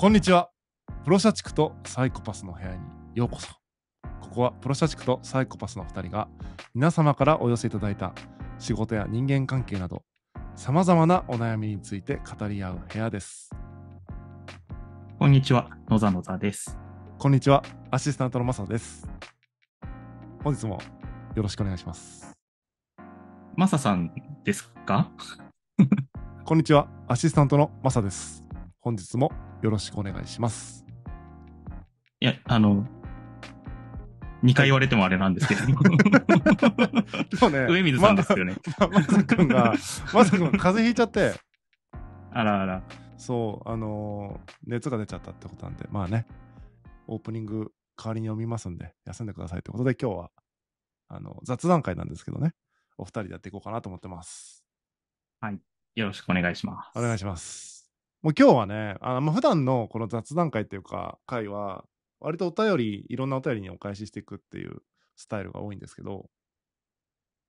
こんにちは。プロ社畜とサイコパスの部屋にようこそ。ここはプロ社畜とサイコパスの2人が皆様からお寄せいただいた仕事や人間関係など様々なお悩みについて語り合う部屋です。こんにちは、野ざ野ざです。こんにちは、アシスタントのまさです。本日もよろしくお願いします。まささんですか こんにちは、アシスタントのまさです。本日もよろしくお願いします。いや、あの、2回言われてもあれなんですけど。そうね。上水さんですよね。ま、まさくんが、まさくん風邪ひいちゃって。あらあら。そう、あのー、熱が出ちゃったってことなんで、まあね、オープニング代わりに読みますんで、休んでくださいってことで、今日は、あの、雑談会なんですけどね、お二人でやっていこうかなと思ってます。はい。よろしくお願いします。お願いします。もう今日はね、あのまあ、普段のこの雑談会っていうか、会は、割とお便り、いろんなお便りにお返ししていくっていうスタイルが多いんですけど、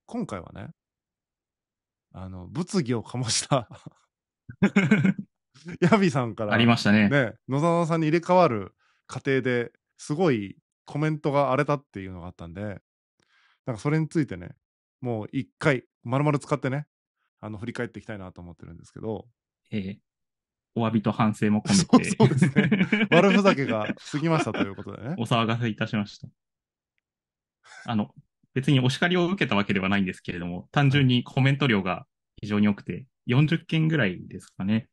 今回はね、あの、物議を醸した ヤビさんから、ありましたね。ね、野沢さんに入れ替わる過程ですごいコメントが荒れたっていうのがあったんで、なんかそれについてね、もう一回、丸々使ってね、あの、振り返っていきたいなと思ってるんですけど、ええお詫びと反省も込めて。そうそうですね。悪ふざけが過ぎましたということでね。お騒がせいたしました。あの、別にお叱りを受けたわけではないんですけれども、単純にコメント量が非常に多くて、40件ぐらいですかね。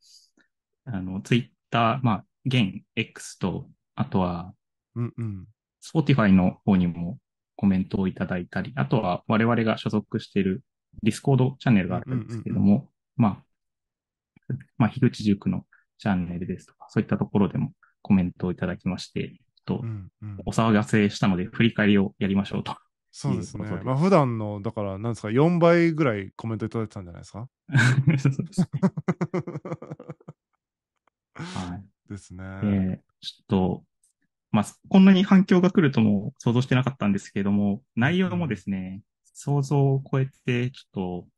あの、ツイッター、まあ、現 X と、あとは、うんうん。Spotify の方にもコメントをいただいたり、あとは我々が所属している Discord チャンネルがあるんですけども、まあ、まあ、樋口塾のチャンネルですとか、そういったところでもコメントをいただきまして、と、うんうん、お騒がせしたので、振り返りをやりましょうと。そうですね。まあ普段の、だから、なんですか、4倍ぐらいコメントいただいてたんじゃないですか はい。ですね。えー、ちょっと、まあ、こんなに反響が来るとも想像してなかったんですけれども、内容もですね、想像を超えて、ちょっと、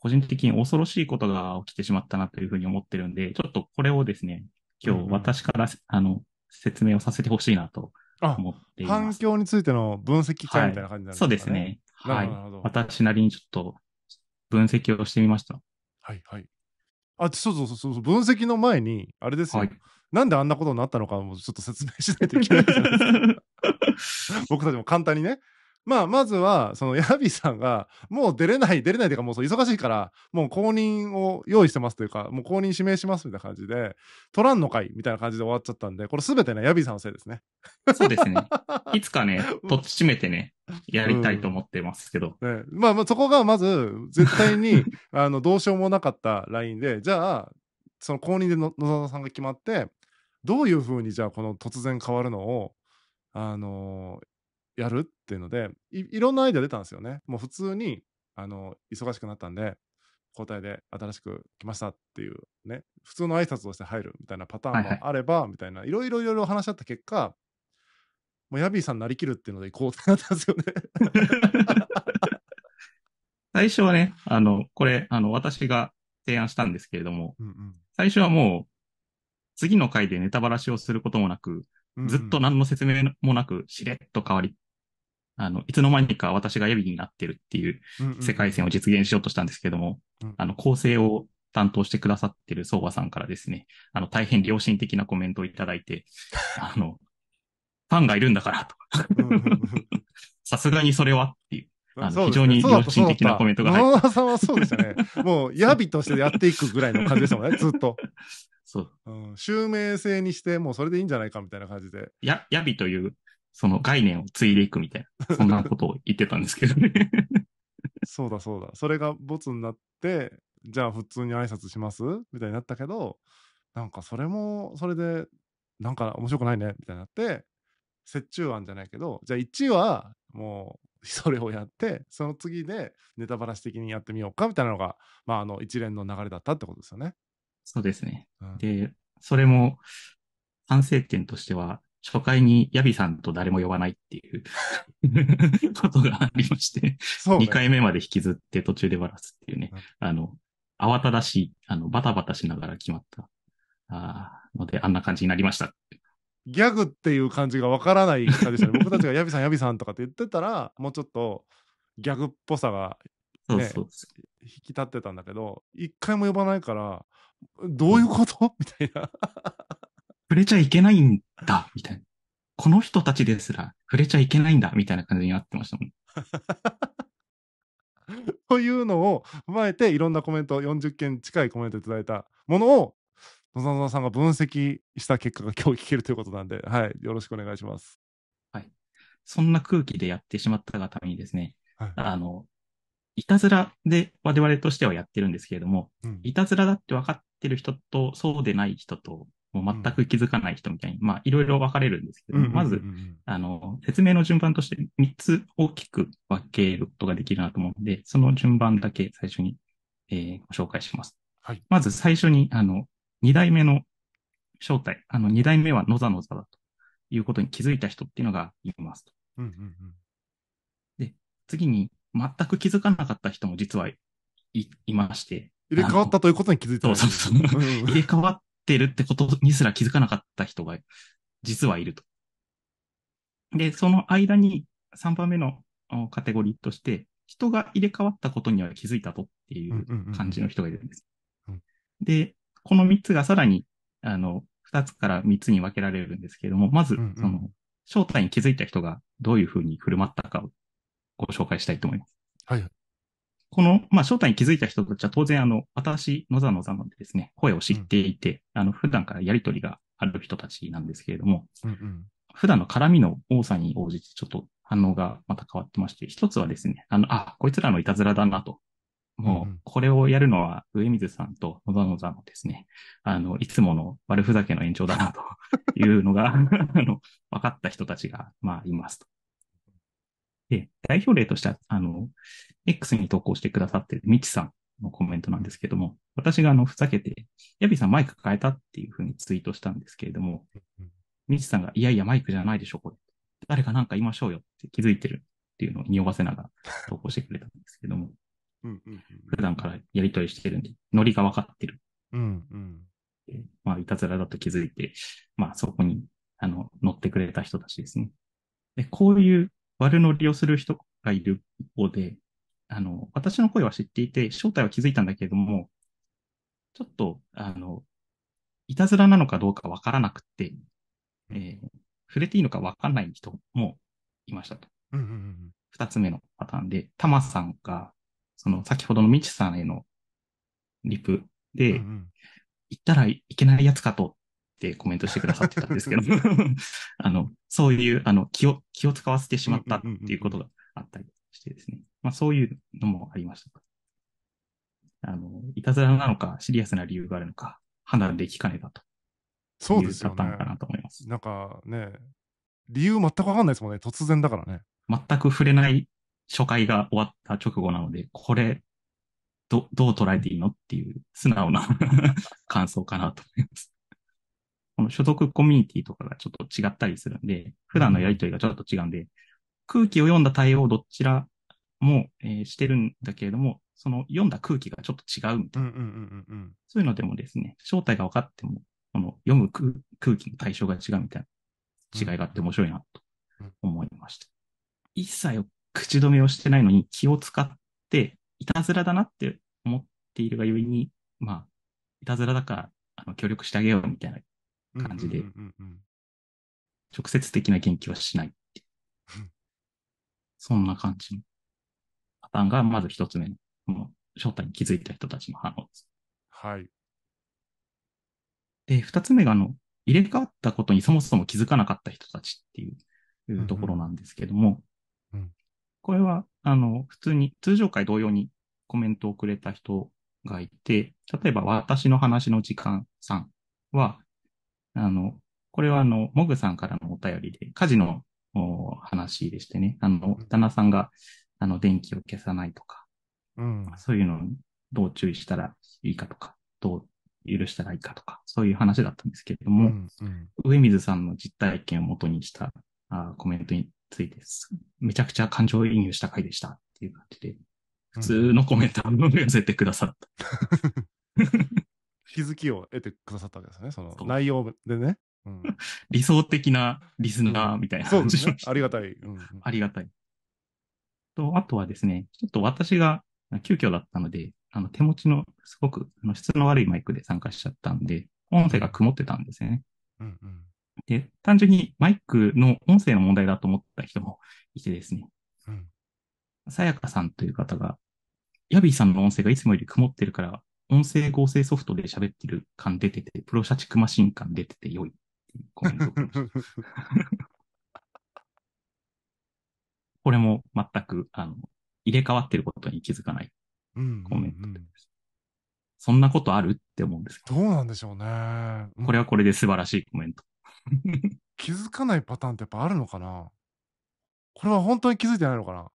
個人的に恐ろしいことが起きてしまったなというふうに思ってるんで、ちょっとこれをですね、今日私から、うんうん、あの、説明をさせてほしいなと思っています。についての分析会みたいな感じなんですかね、はい、そうですね。はい。私なりにちょっと分析をしてみました。はいはい。あ、そうそうそうそう、分析の前に、あれですよ、はい、なんであんなことになったのかもちょっと説明しないといけないじゃないですか。僕たちも簡単にね、まあ、まずは、その、ヤビさんが、もう出れない、出れないというか、もう忙しいから、もう公認を用意してますというか、もう公認指名しますみたいな感じで、取らんのかいみたいな感じで終わっちゃったんで、これすべてね、ヤビさんのせいですね。そうですね。いつかね、とっちめてね、やりたいと思ってますけど。うん、ね、まあ、まあ、そこがまず、絶対に、あの、どうしようもなかったラインで、じゃあ、その公認で野沢さんが決まって、どういうふうにじゃあこの突然変わるのをあのやるっていうのでい、いろんなアイデア出たんですよね。もう普通に、あの、忙しくなったんで、交代で新しく来ましたっていうね、普通の挨拶として入るみたいなパターンもあれば、はいはい、みたいな、いろいろいろいろ話し合った結果、もうヤビーさんになりきるっていうので行こうってなったんですよね。最初はね、あの、これ、あの、私が提案したんですけれども、うんうん、最初はもう、次の回でネタばらしをすることもなく、ずっと何の説明もなく、しれっと変わり、あの、いつの間にか私がエビになってるっていう世界線を実現しようとしたんですけども、うんうん、あの、構成を担当してくださってる相場さんからですね、あの、大変良心的なコメントをいただいて、あの、ファンがいるんだからと。さすがにそれはっていう。あの非常に良心的なコメントが入って。さんはそうでしたね。もう、ヤビとしてやっていくぐらいの感じでしたもんね、ずっと。そう。うん、襲名制にして、もうそれでいいんじゃないかみたいな感じで。や、ヤビというその概念を継いでいくみたいな、そんなことを言ってたんですけどね。そうだそうだ。それがボツになって、じゃあ普通に挨拶しますみたいになったけど、なんかそれも、それで、なんか面白くないねみたいになって、折衷案じゃないけど、じゃあ1はもうそれをやって、その次でネタバラシ的にやってみようかみたいなのが、まああの一連の流れだったってことですよね。そうですね。うん、で、それも反省点としては、初回にヤビさんと誰も呼ばないっていう ことがありまして、ね、2回目まで引きずって途中でバラすっていうね、うん、あの、慌ただしい、あの、バタバタしながら決まった、あので、あんな感じになりました。ギャグっていう感じがわからない感じでしたね。僕たちがヤビさんヤビさんとかって言ってたら、もうちょっとギャグっぽさが、ね、そうそう引き立ってたんだけど、一回も呼ばないから、どういうこと、うん、みたいな。触れちゃいけないんだ、みたいな。この人たちですら触れちゃいけないんだ、みたいな感じになってましたもん。というのを踏まえていろんなコメント40件近いコメントいただいたものを野沢さんが分析した結果が今日聞けるということなんで、はい、よろしくお願いします。はい、そんな空気でやってしまったがためにですね、はい、あのいたずらで我々としてはやってるんですけれども、うん、いたずらだって分かってる人とそうでない人ともう全く気づかない人みたいに、うん、まあ、いろいろ分かれるんですけど、うんうんうんまず、あの、説明の順番として3つ大きく分けることができるなと思うので、その順番だけ最初に、えー、ご紹介します。はい。まず最初に、あの、2代目の正体、あの、2代目はのざのざだということに気づいた人っていうのがいますと。うんうんうん、で、次に、全く気づかなかった人も実はい、いまして。入れ替わったということに気づいた、そうそうそう。入れ替わっってるってことにすら気づかなかった人が実はいると。で、その間に3番目のカテゴリーとして、人が入れ替わったことには気づいたとっていう感じの人がいるんです。で、この3つがさらに、あの、2つから3つに分けられるんですけれども、まず、その、正体に気づいた人がどういうふうに振る舞ったかをご紹介したいと思います。はい、はい。この、まあ、正体に気づいた人たちは当然、あの、私、野沢野沢のですね、声を知っていて、うん、あの、普段からやりとりがある人たちなんですけれども、うんうん、普段の絡みの多さに応じて、ちょっと反応がまた変わってまして、一つはですね、あの、あ、こいつらのいたずらだなと。もう、これをやるのは、上水さんと野沢野沢のですね、あの、いつもの悪ふざけの延長だな、と いうのがあの、分かった人たちが、まあ、いますと。で、代表例としては、あの、X に投稿してくださってるみちさんのコメントなんですけども、私があの、ふざけて、ヤビさんマイク変えたっていうふうにツイートしたんですけれども、みちさんが、いやいや、マイクじゃないでしょ、これ。誰かなんか言いましょうよって気づいてるっていうのを匂わせながら投稿してくれたんですけども、普段からやりとりしてるんで、ノリが分かってる。うんうんまあ、いたずらだと気づいて、まあ、そこに、あの、乗ってくれた人たちですね。で、こういう悪乗りをする人がいる方で、あの、私の声は知っていて、正体は気づいたんだけれども、ちょっと、あの、いたずらなのかどうかわからなくて、えー、触れていいのかわかんない人もいましたと。二、うん、うん、つ目のパターンで、タマさんが、その先ほどのミチさんへのリプで、うんうん、行ったらいけないやつかとってコメントしてくださってたんですけど、あの、そういう、あの、気を、気を使わせてしまったっていうことがあったりしてですね。まあそういうのもありました。あの、いたずらなのか、シリアスな理由があるのか、判断できかねたと。そうですよね。かなと思います。なんかね、理由全くわかんないですもんね。突然だからね。全く触れない初回が終わった直後なので、これ、ど、どう捉えていいのっていう素直な 感想かなと思います。この所属コミュニティとかがちょっと違ったりするんで、普段のやりとりがちょっと違うんで、空気を読んだ対応をどちらも、えー、してるんだけれども、その読んだ空気がちょっと違うみたいな。そういうのでもですね、正体が分かっても、この読む空気の対象が違うみたいな違いがあって面白いなと思いました。うんうん、一切口止めをしてないのに気を使って、いたずらだなって思っているがゆえに、まあ、いたずらだから、あの、協力してあげようみたいな感じで、直接的な元気はしないって そんな感じのターンが、まず一つ目の、の正体に気づいた人たちの反応です。はい。で、二つ目が、あの、入れ替わったことにそもそも気づかなかった人たちっていうところなんですけども、うん、うん、これは、あの、普通に、通常回同様にコメントをくれた人がいて、例えば、私の話の時間さんは、あの、これはあの、モグさんからのお便りで、家事の話でしてね、あの、旦那さんがあの、電気を消さないとか、うん、そういうのをどう注意したらいいかとか、どう許したらいいかとか、そういう話だったんですけれども、うんうん、上水さんの実体験を元にしたあコメントについてめちゃくちゃ感情移入した回でしたっていう感じで、普通のコメントを寄せてくださった。気づきを得てくださったわけですね、その内容でね。うん、理想的なリスナーみたいな感じ、うん、そうですね。ありがたい。うん、ありがたい。と、あとはですね、ちょっと私が急遽だったので、あの、手持ちのすごくあの質の悪いマイクで参加しちゃったんで、音声が曇ってたんですよね。うんうん、で、単純にマイクの音声の問題だと思った人もいてですね。うん。さやかさんという方が、ヤビーさんの音声がいつもより曇ってるから、音声合成ソフトで喋ってる感出てて、プロ社畜マシン感出てて良いっていうコメント。これも全く、あの、入れ替わってることに気づかないコメントです。うんうんうん、そんなことあるって思うんですけど。どうなんでしょうね、これはこれで素晴らしいコメント。気づかないパターンってやっぱあるのかなこれは本当に気づいてないのかな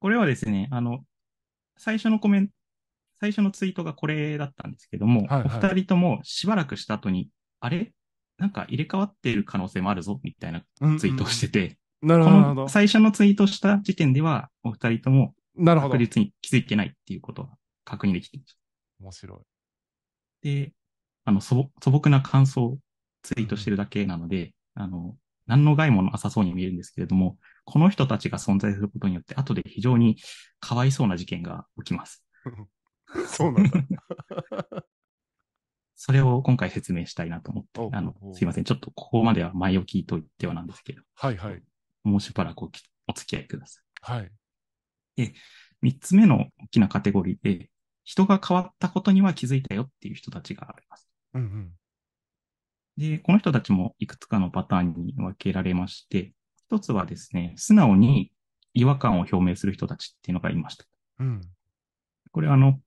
これはですね、あの、最初のコメント、最初のツイートがこれだったんですけども、はいはい、お二人ともしばらくした後に、あれなんか入れ替わってる可能性もあるぞ、みたいなツイートをしてて、なるほど。最初のツイートした時点では、お二人とも、なるほど。確実に気づいてないっていうことは確認できてるました。面白い。で、あの、素朴な感想をツイートしてるだけなので、うん、あの、何の害もなさそうに見えるんですけれども、この人たちが存在することによって、後で非常にかわいそうな事件が起きます。そうなんだ。それを今回説明したいなと思って、あの、すいません。ちょっとここまでは前置きと言ってはなんですけど。はいはい。もうしばらくおお付き合いください。はい。で、3つ目の大きなカテゴリーで、人が変わったことには気づいたよっていう人たちがあります。うんうん、で、この人たちもいくつかのパターンに分けられまして、一つはですね、素直に違和感を表明する人たちっていうのがいました。うん、これあの、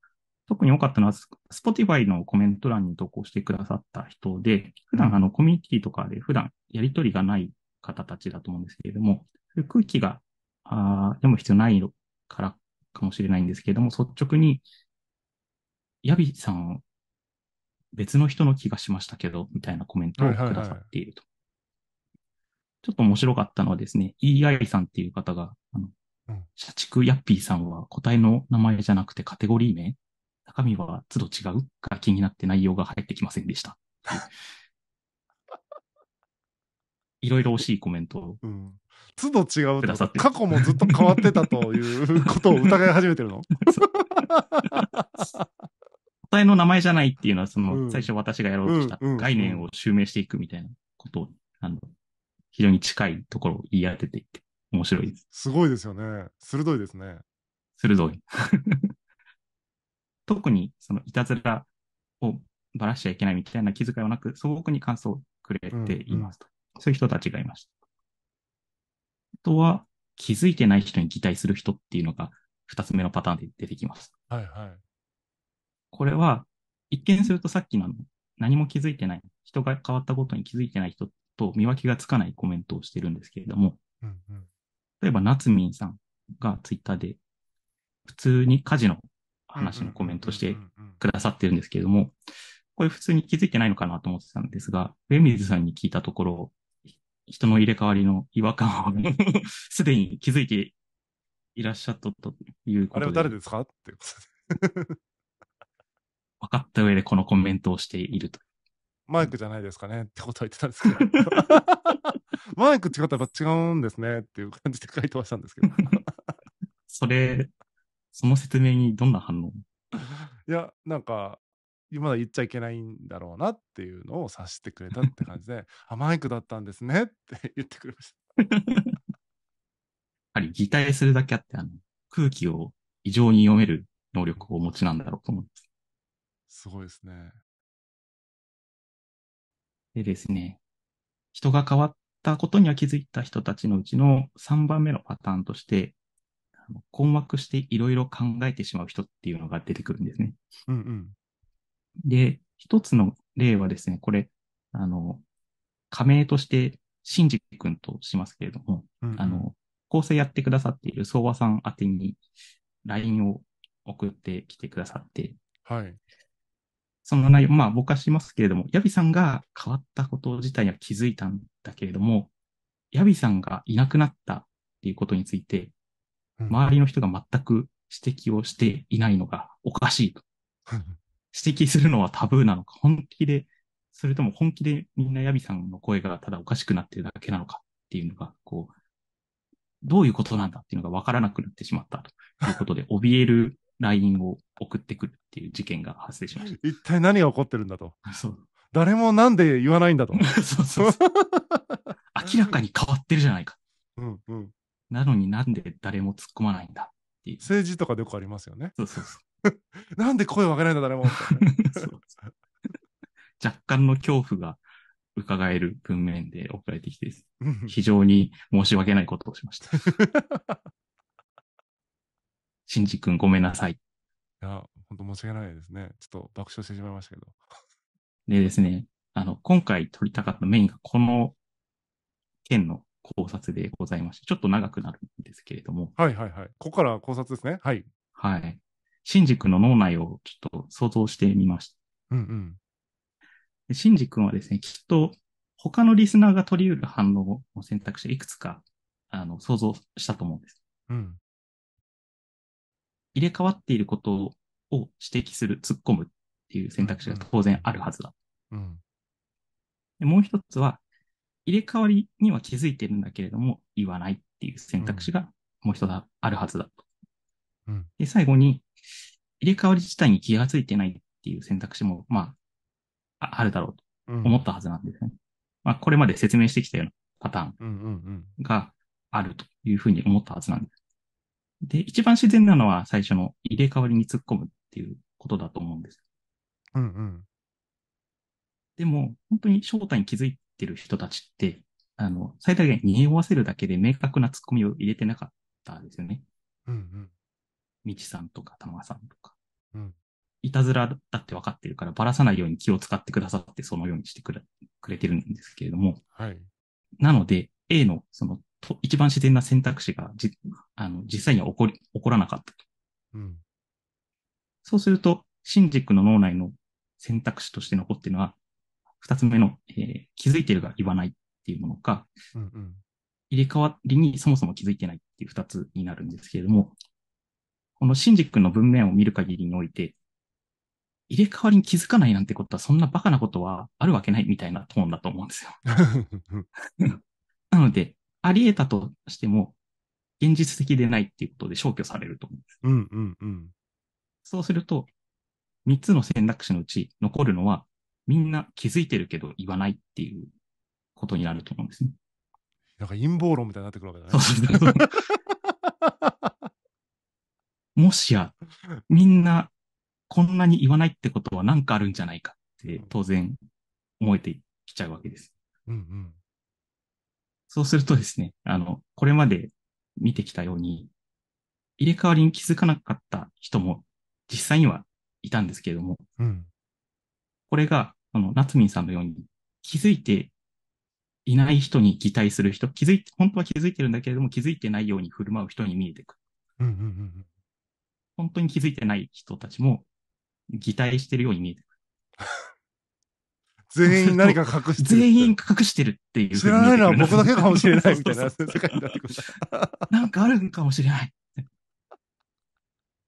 特に多かったのは、スポティファイのコメント欄に投稿してくださった人で、普段あの、コミュニティとかで普段やりとりがない方たちだと思うんですけれども、空気があ読む必要ないからかもしれないんですけれども、率直に、ヤビさん、別の人の気がしましたけど、みたいなコメントをくださっていると。ちょっと面白かったのはですね、EI さんっていう方が、あの社畜ヤッピーさんは答えの名前じゃなくてカテゴリー名中身は都度違うが気になって内容が入ってきませんでした。いろいろ惜しいコメントを。うん。都度違うと過去もずっと変わってたということを疑い始めてるの 答えの名前じゃないっていうのは、その、最初私がやろうとした概念を襲名していくみたいなことを、あの、非常に近いところを言い当てていて、面白いです。すごいですよね。鋭いですね。鋭い。特に、その、いたずらをばらしちゃいけないみたいな気遣いはなく、素朴に感想をくれていますと。うんうんそういう人たちがいました。あとは、気づいてない人に擬態する人っていうのが、二つ目のパターンで出てきます。はいはい。これは、一見するとさっきの何も気づいてない、人が変わったことに気づいてない人と見分けがつかないコメントをしてるんですけれども、うんうん、例えば、夏んさんがツイッターで、普通に家事の話のコメントしてくださってるんですけれども、これ普通に気づいてないのかなと思ってたんですが、上水さんに聞いたところ、人の入れ替わりの違和感を すでに気づいていらっしゃったということで。あれは誰ですかってことで。分かった上でこのコメントをしていると。マイクじゃないですかねってことは言ってたんですけど。マイクってことは違うんですねっていう感じで回答したんですけど。それ、その説明にどんな反応いや、なんか、まだ言っちゃいけないんだろうなっていうのを察してくれたって感じで、あ、マイクだったんですねって 言ってくれました。やはり擬態するだけあって、あの、空気を異常に読める能力をお持ちなんだろうと思います。すごいですね。でですね、人が変わったことには気づいた人たちのうちの3番目のパターンとして、困惑していろいろ考えてしまう人っていうのが出てくるんですね。うんうん。で、一つの例はですね、これ、あの、仮名として、シンジ君としますけれども、うんうん、あの、構成やってくださっている相和さん宛てに LINE を送ってきてくださって、はい。その内容、まあぼかしますけれども、ヤビさんが変わったこと自体には気づいたんだけれども、ヤビさんがいなくなったっていうことについて、周りの人が全く指摘をしていないのがおかしいと 指摘するのはタブーなのか、本気で、それとも本気でみんなヤビさんの声がただおかしくなってるだけなのかっていうのが、こう、どういうことなんだっていうのが分からなくなってしまったということで、怯える LINE を送ってくるっていう事件が発生しました。一体何が起こってるんだと。誰もなんで言わないんだと。そうそうそう 明らかに変わってるじゃないか。うんうん。なのになんで誰も突っ込まないんだっていう。政治とかでよくありますよね。そうそうそう。なんで声を上げないんだ、誰も。若干の恐怖が伺える文面で送られてきて、非常に申し訳ないことをしました。シンジ君ごめんなさい。いや、本当申し訳ないですね。ちょっと爆笑してしまいましたけど。でですね、あの、今回撮りたかったメインがこの件の考察でございまして、ちょっと長くなるんですけれども。はいはいはい。ここから考察ですね。はい。はい。シンジ君の脳内をちょっと想像してみました。うんうん。シンジ君はですね、きっと他のリスナーが取り得る反応の選択肢いくつか、あの、想像したと思うんです。うん。入れ替わっていることを指摘する、突っ込むっていう選択肢が当然あるはずだ。うん、うん、もう一つは、入れ替わりには気づいてるんだけれども、言わないっていう選択肢がもう一つあるはずだと。うん、で、最後に、入れ替わり自体に気がついてないっていう選択肢も、まあ、あるだろうと思ったはずなんですね。うん、まあ、これまで説明してきたようなパターンがあるというふうに思ったはずなんです。で、一番自然なのは最初の入れ替わりに突っ込むっていうことだと思うんです。うんうん。でも、本当に正体に気づいてる人たちって、あの、最大限に匂わせるだけで明確な突っ込みを入れてなかったですよね。うんうん。みちさんとか玉さんとか。たずらだって分かってるから、ばらさないように気を使ってくださって、そのようにしてくれてるんですけれども。はい。なので、A の、その、一番自然な選択肢がじ、あの、実際には起こり、起こらなかったと。うん。そうすると、新クの脳内の選択肢として残ってるのは、二つ目の、えー、気づいてるが言わないっていうものか、うんうん、入れ替わりにそもそも気づいてないっていう二つになるんですけれども、この新クの文面を見る限りにおいて、入れ替わりに気づかないなんてことは、そんなバカなことはあるわけないみたいなトーンだと思うんですよ。なので、あり得たとしても、現実的でないっていうことで消去されると思うんです。うんうんうん。そうすると、3つの選択肢のうち残るのは、みんな気づいてるけど言わないっていうことになると思うんですね。なんか陰謀論みたいになってくるわけだね。そうそうそう。もしや、みんなこんなに言わないってことは何かあるんじゃないかって当然思えてきちゃうわけです。うんうん、そうするとですね、あの、これまで見てきたように、入れ替わりに気づかなかった人も実際にはいたんですけれども、うん、これが、あの、夏民さんのように気づいていない人に擬態する人、気づいて、本当は気づいてるんだけれども、気づいてないように振る舞う人に見えてくる。うんうんうん、本当に気づいてない人たちも擬態してるように見えてくる。全員何か隠してる。全員隠してるっていう。知らないのは僕だけかもしれないみたいな 世界になってくる。なんかあるんかもしれない。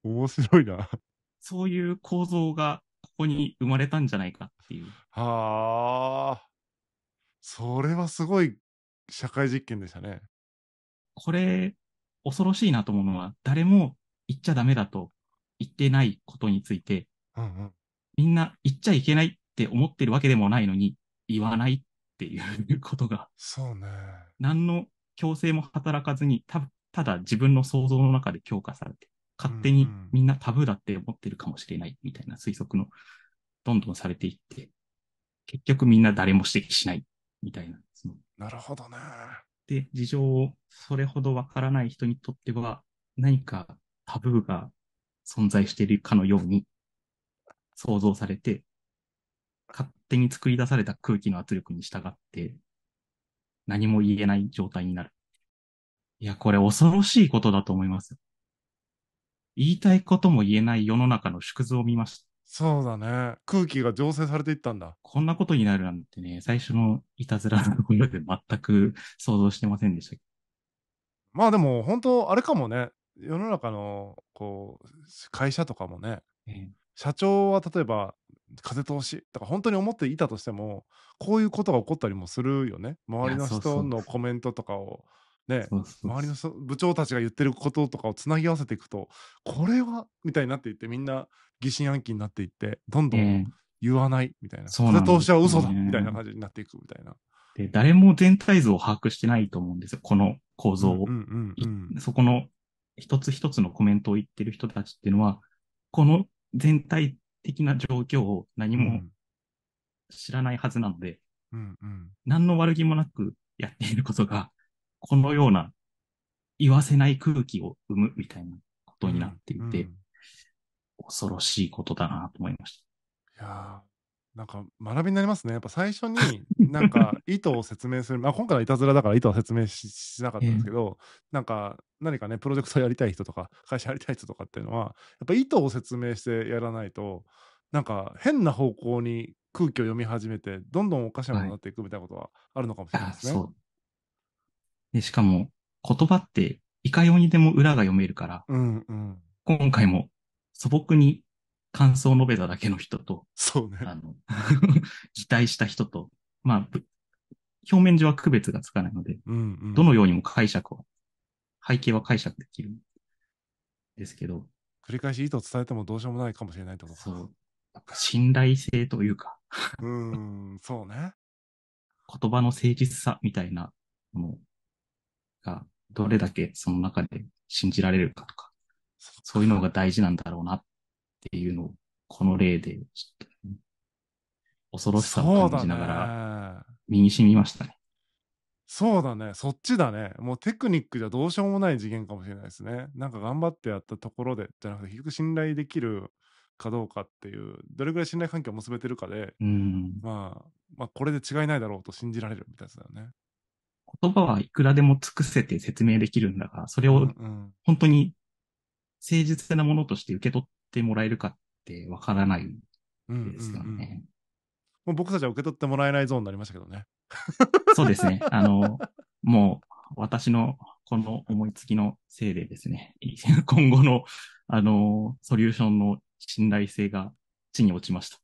面白いな。そういう構造がここに生まれたんじゃないかっていう。はあ。それはすごい社会実験でしたね。これ、恐ろしいなと思うのは、誰も言っちゃダメだと言ってないことについて、うんうん、みんな言っちゃいけないって思ってるわけでもないのに、言わないっていうことが。そうね。何の強制も働かずに、たただ自分の想像の中で強化されて、勝手にみんなタブーだって思ってるかもしれないみたいな推測の、どんどんされていって、結局みんな誰も指摘しないみたいな。なるほどね。で、事情をそれほどわからない人にとっては、何かタブーが存在しているかのように想像されて、勝手に作り出された空気の圧力に従って、何も言えない状態になる。いや、これ恐ろしいことだと思います。言いたいことも言えない世の中の縮図を見ました。そうだね。空気が醸成されていったんだ。こんなことになるなんてね、最初のいたずらの頃で全く想像してませんでした。まあでも本当、あれかもね。世の中の、こう、会社とかもね、ええ、社長は例えば風通しとか本当に思っていたとしてもこういうことが起こったりもするよね周りの人のコメントとかをね周りの部長たちが言ってることとかをつなぎ合わせていくとこれはみたいになっていってみんな疑心暗鬼になっていってどんどん言わないみたいな、えー、風通しは嘘だ、ね、みたいな感じになっていくみたいな。で誰も全体像を把握してないと思うんですよこの構造を。そこの一つ一つのコメントを言ってる人たちっていうのはこの全体的な状況を何も知らないはずなので、うんうん、何の悪気もなくやっていることが、このような言わせない空気を生むみたいなことになっていて、うんうん、恐ろしいことだなと思いました。いやなんか学びになりますね。やっぱ最初に なんか意図を説明する、まあ今回はいたずらだから意図は説明ししなかったんですけど、なんか何かね、プロジェクトやりたい人とか、会社やりたい人とかっていうのは、やっぱ意図を説明してやらないと、なんか変な方向に空気を読み始めて、どんどんおかしなものになっていくみたいなことはあるのかもしれないですね。はい、でしかも、言葉っていかようにでも裏が読めるから、うんうん、今回も素朴に感想を述べただけの人と、そうね。あの、擬 態した人と、まあ、表面上は区別がつかないので、うんうん、どのようにも解釈は、背景は解釈できるんですけど。繰り返し意図を伝えてもどうしようもないかもしれないってことそう。信頼性というかうん、そうね。言葉の誠実さみたいなものが、どれだけその中で信じられるかとか、そういうのが大事なんだろうなっっていうのを、この例で、ちょっと、ね、恐ろしさを感じながら、身に染みましたね。そうだね。そっちだね。もうテクニックじゃどうしようもない次元かもしれないですね。なんか頑張ってやったところで、じゃなくて、結局信頼できるかどうかっていう、どれぐらい信頼関係を結べてるかで、うんまあ、まあ、これで違いないだろうと信じられるみたいですよね。言葉はいくらでも尽くせて説明できるんだが、それを本当に誠実なものとして受け取っってもらえるかってわからないですよね。うんうんうんもう僕たちは受け取ってもらえないゾーンになりましたけどね。そうですね。あの、もう私のこの思いつきのせいでですね、今後の、あの、ソリューションの信頼性が地に落ちました。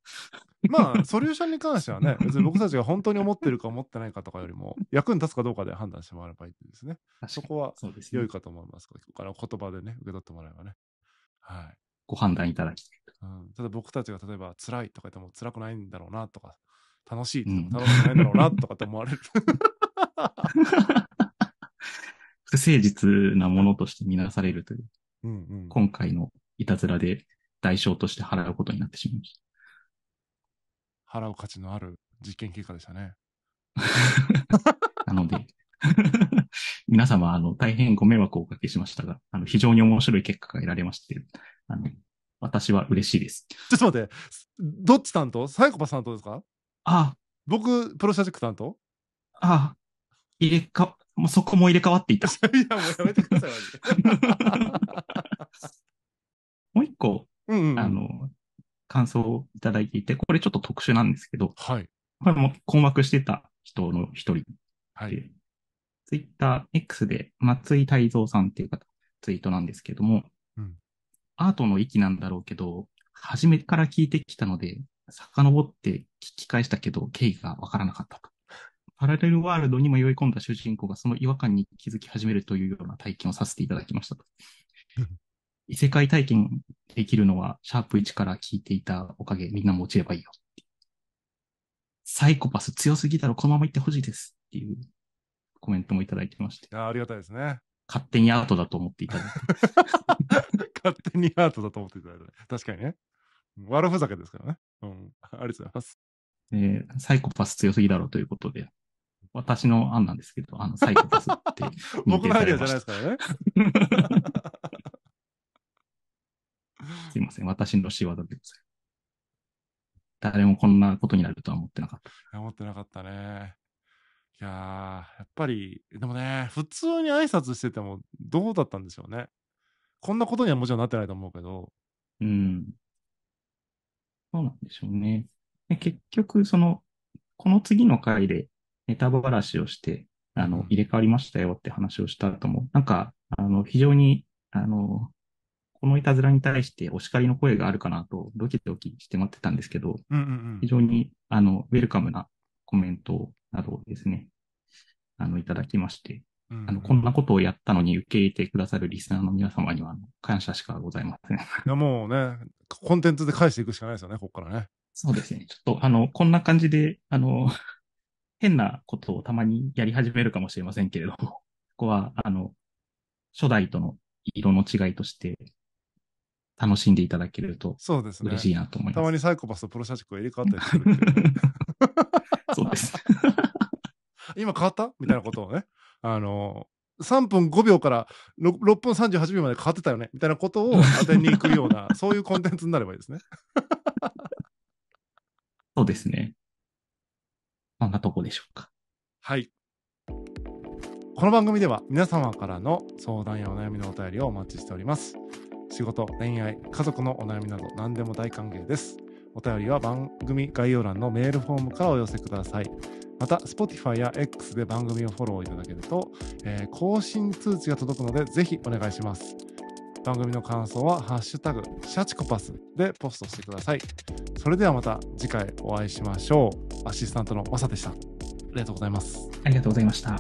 まあ、ソリューションに関してはね、別に僕たちが本当に思ってるか思ってないかとかよりも、役に立つかどうかで判断してもらえばいいですね。そこは良いかと思います。すね、言葉でね、受け取ってもらえばね。はい。ご判断いただきたい。うん、ただ僕たちが例えば辛いとか言っても辛くないんだろうなとか、楽しいって楽しくないんだろうなとかって思われる。不誠実なものとして見なされるという、うんうん、今回のいたずらで代償として払うことになってしまいました。払う価値のある実験結果でしたね。なので、皆様、あの、大変ご迷惑をおかけしましたが、あの、非常に面白い結果が得られまして、あの、私は嬉しいです。ちょっと待って、どっち担当サイコパス担当ですかああ。僕、プロシャック担当ああ。入れか、もうそこも入れ替わっていた。いや、もうやめてください、もう一個、うんうん、あの、感想をいただいていて、これちょっと特殊なんですけど、はい。これも困惑してた人の一人はい。ツイッター X で松井泰蔵さんっていう方、ツイートなんですけども、アートの域なんだろうけど、初めから聞いてきたので、遡って聞き返したけど、経緯がわからなかったと。パラレルワールドに迷い込んだ主人公がその違和感に気づき始めるというような体験をさせていただきましたと。異世界体験できるのは、シャープ1から聞いていたおかげ、みんなも落ちればいいよ。サイコパス強すぎだろ、このまま行ってほしいですっていうコメントもいただいてまして。あありがたいですね。勝手にアートだと思っていただいて。勝手にアートだと思っていただいて、確かにね。悪ふざけですからね。うん。ありがとうございます。えー、サイコパス強すぎだろうということで、私の案なんですけど、あの、サイコパスって僕のアイデアじゃないですからね。すいません、私の仕業でございます。誰もこんなことになるとは思ってなかった。思ってなかったね。いややっぱり、でもね、普通に挨拶しててもどうだったんでしょうね。こんなことにはもちろんなってないと思うけど。うん。そうなんでしょうね。で結局、その、この次の回でネタばらしをして、あの、入れ替わりましたよって話をした後も、なんか、あの、非常に、あの、このいたずらに対してお叱りの声があるかなと、ドキドキして待ってたんですけど、うんうんうん、非常に、あの、ウェルカムなコメントなどをですね、あの、いただきまして、あの、こんなことをやったのに受け入れてくださるリスナーの皆様には、感謝しかございません。いや、もうね、コンテンツで返していくしかないですよね、ここからね。そうですね。ちょっと、あの、こんな感じで、あの、変なことをたまにやり始めるかもしれませんけれども、ここは、あの、初代との色の違いとして、楽しんでいただけると、そうですね。嬉しいなと思います。たまにサイコパスとプロ社畜が入れ替わったりする そうです。今変わったみたいなことをね。あの、3分5秒から 6, 6分38秒まで変わってたよね、みたいなことを当てに行くような、そういうコンテンツになればいいですね。そうですね。こんなとこでしょうか。はい。この番組では皆様からの相談やお悩みのお便りをお待ちしております。仕事、恋愛、家族のお悩みなど何でも大歓迎です。お便りは番組概要欄のメールフォームからお寄せください。また、Spotify や X で番組をフォローいただけると、えー、更新通知が届くので、ぜひお願いします。番組の感想は、ハッシュタグ、シャチコパスでポストしてください。それではまた次回お会いしましょう。アシスタントのマさでした。ありがとうございます。ありがとうございました。